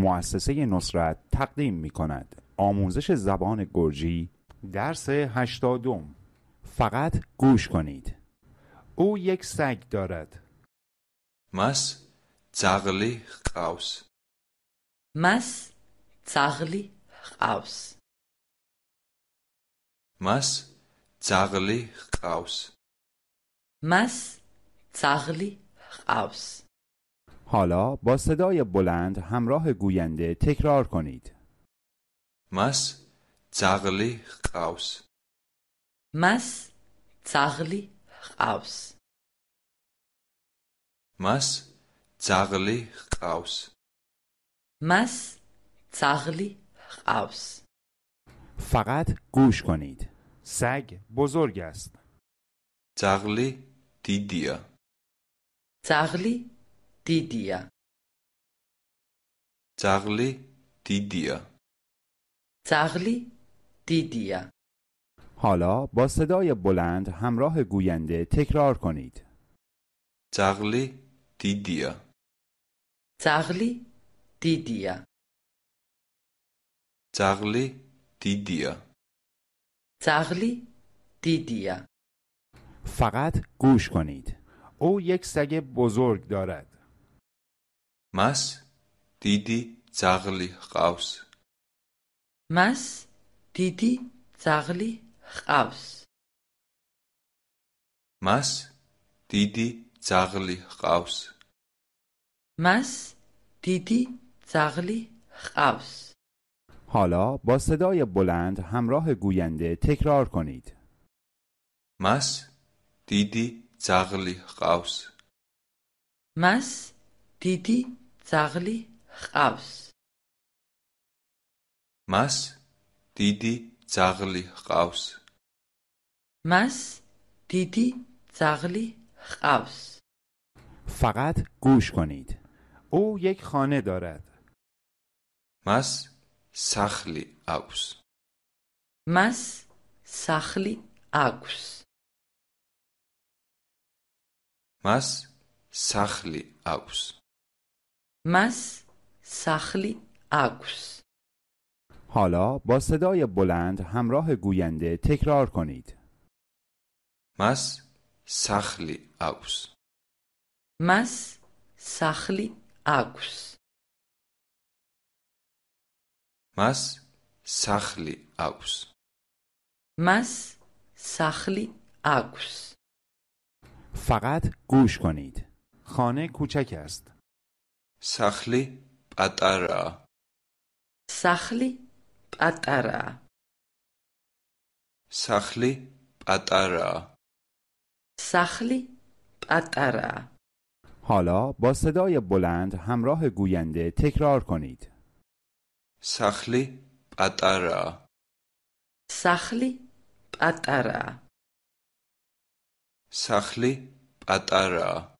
مؤسسه نصرت تقدیم می کند آموزش زبان گرجی درس هشتادم فقط گوش کنید او یک سگ دارد مس تغلی قوس مس تغلی قوس مس تغلی قوس مس تغلی قوس حالا با صدای بلند همراه گوینده تکرار کنید. مس تغلی قوس مس تغلی قوس مس تغلی قوس مس تغلی قوس فقط گوش کنید. سگ بزرگ است. تغلی دیدیا تغلی دیدیا ძაღლი دیدیا ძაღლი دیا حالا با صدای بلند همراه گوینده تکرار کنید. زغلی دیدیا زغلی دیدیا زغلی دیدیا زغلی دیدیا فقط گوش کنید. او یک سگ بزرگ دارد. მას დიდი ძაღლი ყავს მას დიდი ძაღლი ყავს მას დიდი ძაღლი ყავს მას დიდი ძაღლი ყავს حالا با صدای بلند همراه گوینده تکرار کنید. مس دیدی زغلی قوس مس دیدی ძაღლი ყავს მას დიდი ძაღლი ყავს მას დიდი ძაღლი ყავს فقط گوش کنید او یک خانه دارد მას სახლი აქვს მას სახლი აქვს მას სახლი აქვს مس سخلی اکس حالا با صدای بلند همراه گوینده تکرار کنید مس سخلی اکس مس سخلی اکس مس سخلی اکس مس سخلی اکس فقط گوش کنید خانه کوچک است სახლი პატარაა. სახლი პატარაა. სახლი პატარაა. სახლი პატარაა. حالا با صدای بلند همراه گوینده تکرار کنید. سخلی پترا سخلی پترا سخلی پترا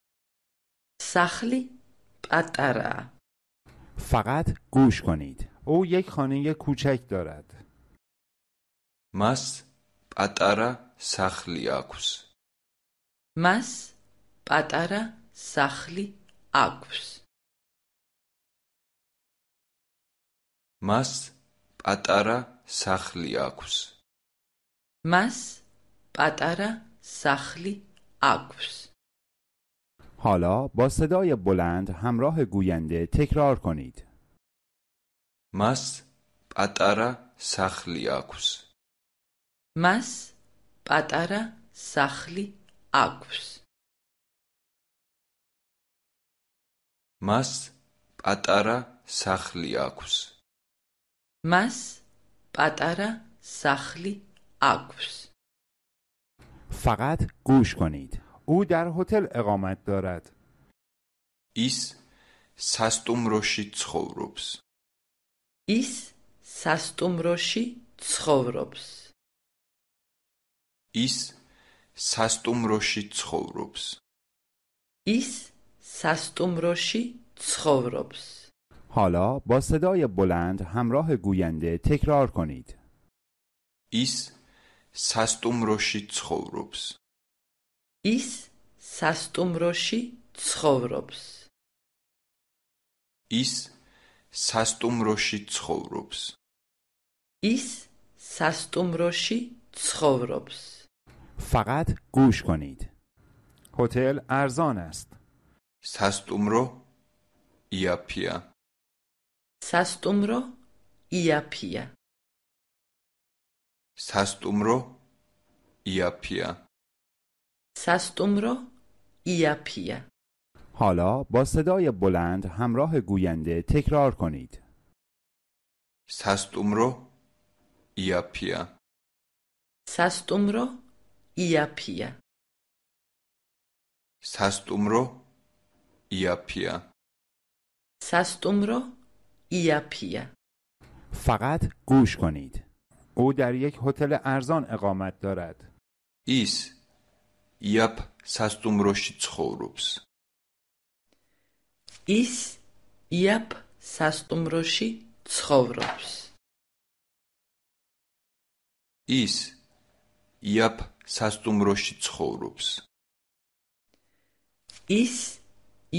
سخلی فقط گوش کنید او یک خانه کوچک دارد مس قطره سخلی اکوس مس قطره سخلی اکوس مس قطره سخلی اکوس مس قطره سخلی اکوس حالا با صدای بلند همراه گوینده تکرار کنید. مس پاتارا سخلی آکوس مس پاتارا سخلی آکوس مس پاتارا سخلی آکوس مس پاتارا سخلی آکوس فقط گوش کنید. او در هتل اقامت دارد. ایس سستوم روشی چخوروبس ایس سستوم روشی چخوروبس ایس سستوم روشی چخوروبس ایس سستوم روشی چخوروبس حالا با صدای بلند همراه گوینده تکرار کنید. ایس سستم روشی چخوروبس ის სასტუმროში ცხოვრობს. ის სასტუმროში ცხოვრობს. ის სასტუმროში ცხოვრობს. فقط گوش کنید. هتل ارزان است. სასტუმრო იაფია. სასტუმრო იაფია. სასტუმრო იაფია. سستمرو ایاپیا حالا با صدای بلند همراه گوینده تکرار کنید. سستمرو ایاپیا سستمرو ایاپیا سستمرو ایاپیا سستمرو ایاپیا فقط گوش کنید. او در یک هتل ارزان اقامت دارد. ایس იაპ სასტუმროში ცხოვრობს. ის იაპ სასტუმროში ცხოვრობს. ის იაპ სასტუმროში ცხოვრობს. ის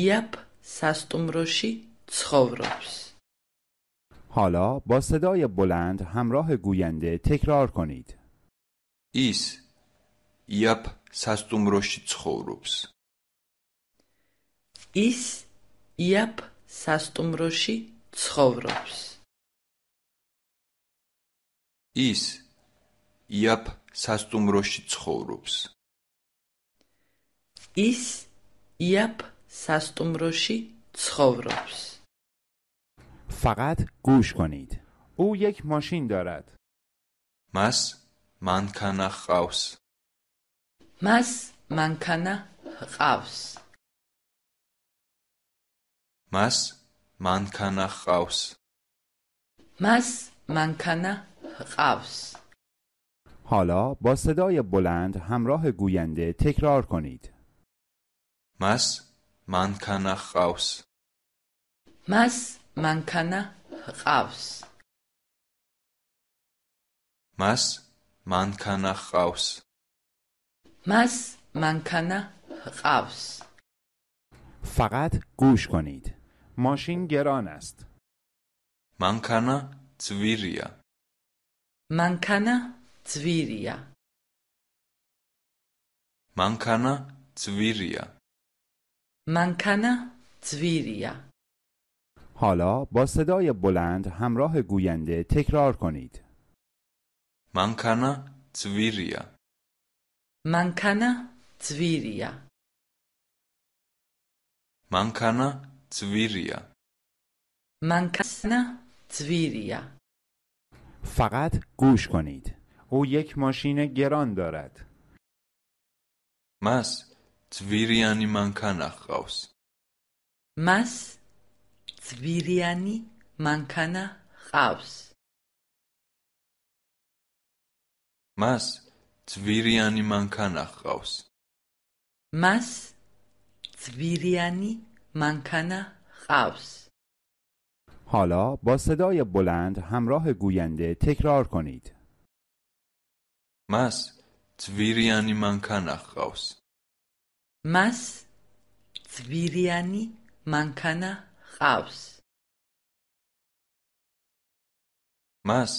იაპ სასტუმროში ცხოვრობს. حالا با صدای بلند همراه گوینده تکرار کنید. ایس یپ სასტუმროში ცხოვრობს. ის იაპ სასტუმროში ცხოვრობს. ის იაპ სასტუმროში ცხოვრობს. ის იაპ სასტუმროში ცხოვრობს. فقط گوش کنید. او یک ماشین دارد. مس مانکانا ხავს. მას მანქანა ყავს მას მანქანა ყავს მას მანქანა ყავს حالا با صدای بلند همراه گوینده تکرار کنید مس منکن خوس مس مانکانا خوس مس منکن خوس مس منکن فقط گوش کنید ماشین گران است منکن تویریا منکن تویریا منکن تویریا منکن تویریا حالا با صدای بلند همراه گوینده تکرار کنید منکن تویریا منکن zviria. منکن zviria. Mancana zviria. فقط گوش کنید. او یک ماشین گران دارد. مس تویریانی منکن خواست. مس تویریانی منکن خواست. مس ძვირიანი მანქანა ხყავს მას ძვირიანი მანქანა ხყავს حالا با صدای بلند همراه گوینده تکرار کنید. مس تویریانی منکن اخخاوس. مس تویریانی منکن اخخاوس. مس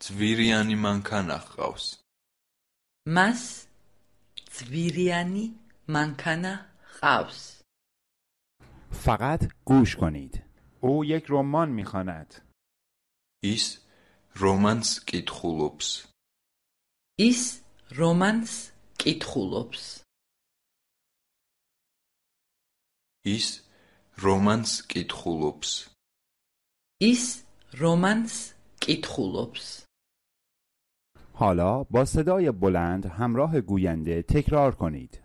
تویریانی منکن اخخاوس. მას ძვირიანი მანქანა ყავს فقط گوش کنید او یک رمان میخواند ایس رومانس کیتخولوبس ایس رومانس کیتخولوبس ایس رومانس کیتخولوبس ایس رومانس کیتخولوبس حالا با صدای بلند همراه گوینده تکرار کنید.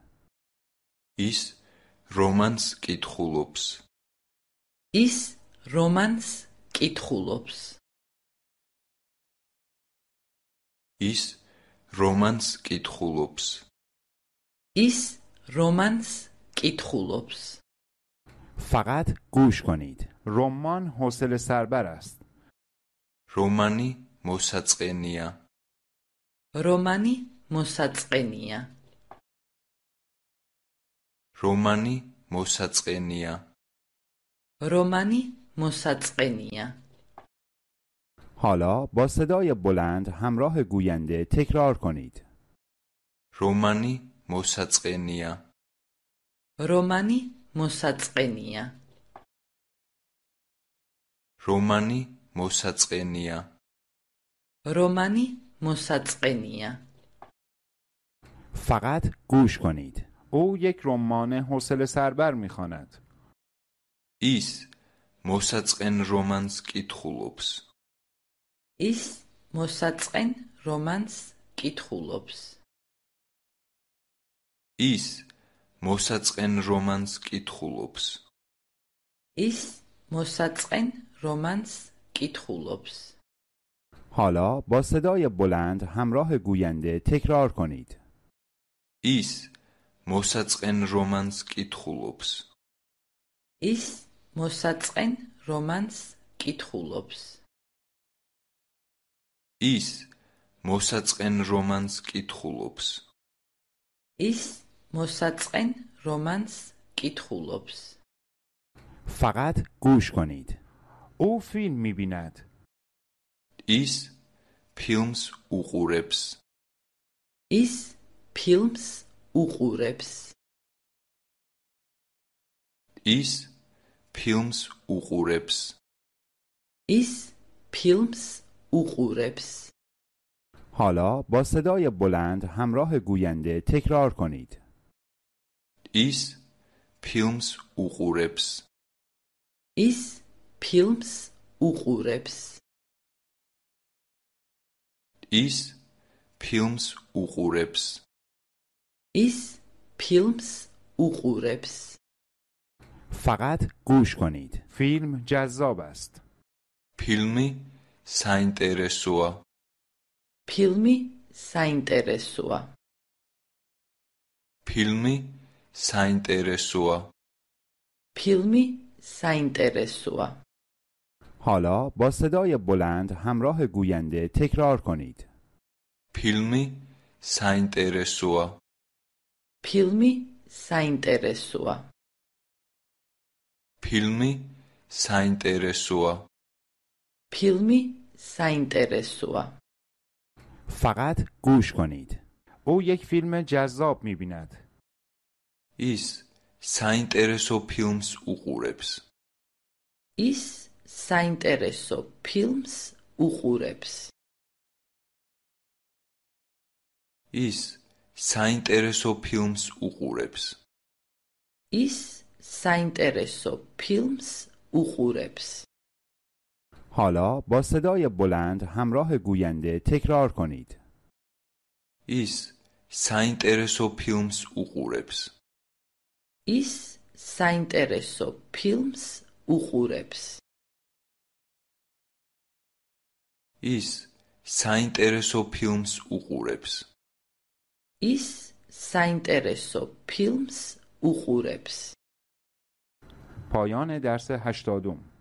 ایس رومانس کیت خولوبس ایس رومانس کیت خولوبس ایس رومانس کیت خولوبس ایس رومانس کیت فقط گوش کنید. رومان حوصل سربر است. رومانی موساتسقنیا. رومانی მოსაწყენია რომანი მოსაწყენია რომანი მოსაწყენია حالا با صدای بلند همراه گوینده تکرار کنید. رومانی موساتسقنیا رومانی موساتسقنیا رومانی موساتسقنیا رومانی مسطقنیه فقط گوش کنید او یک رمان حسل سربر میخواند ایس مسطقن رومانس کیت خلوبس ایس مسطقن رومانس کیت خلوبس ایس مسطقن رومانس کیت خلوبس ایس مسطقن رومانس کیت حالا با صدای بلند همراه گوینده تکرار کنید. ایس موساچن رومانس کیتخولوبس. ایس موساچن رومانس کیتخولوبس. ایس موساچن رومانس کیتخولوبس. ایس موساچن رومانس کیتخولوبس. فقط گوش کنید. او فیلم می‌بیند. ის ფილმს უყურებს. ის ფილმს უყურებს. ის ფილმს უყურებს. ის ფილმს უყურებს. حالا با صدای بلند همراه گوینده تکرار کنید. ایس فیلمز اوقورپس ایس فیلمز اوقورپس ის ფილმს უყურებს ის ფილმს უყურებს فقط گوش کنید فیلم جذاب است ფილმი საინტერესოა ფილმი საინტერესოა ფილმი საინტერესოა ფილმი საინტერესოა حالا با صدای بلند همراه گوینده تکرار کنید. پیلمی فیلمی ارسوا پیلمی سنت فیلمی پیلمی فیلمی ارسوا فقط گوش کنید. او یک فیلم جذاب میبیند. ایس ساینترسو پیلمس اوقوربس. ایس საინტერესო ფილმს უყურებს. ის საინტერესო ფილმს უყურებს. ის საინტერესო ფილმს უყურებს. حالا با صدای بلند همراه گوینده تکرار کنید. ایس ساینترسو پیلمس اوقورپس ایس ساینترسو پیلمس اوقورپس ის საინტერესო ფილმს უყურებს. ის საინტერესო ფილმს უყურებს. پایان درس هشتادم